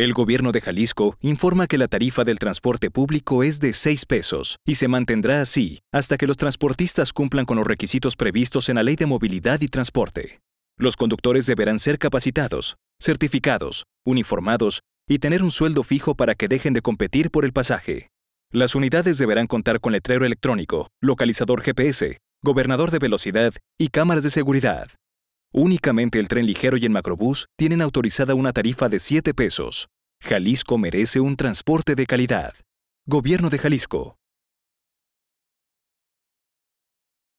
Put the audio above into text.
El gobierno de Jalisco informa que la tarifa del transporte público es de 6 pesos y se mantendrá así hasta que los transportistas cumplan con los requisitos previstos en la Ley de Movilidad y Transporte. Los conductores deberán ser capacitados, certificados, uniformados y tener un sueldo fijo para que dejen de competir por el pasaje. Las unidades deberán contar con letrero electrónico, localizador GPS, gobernador de velocidad y cámaras de seguridad. Únicamente el tren ligero y el macrobús tienen autorizada una tarifa de 7 pesos. Jalisco merece un transporte de calidad. Gobierno de Jalisco.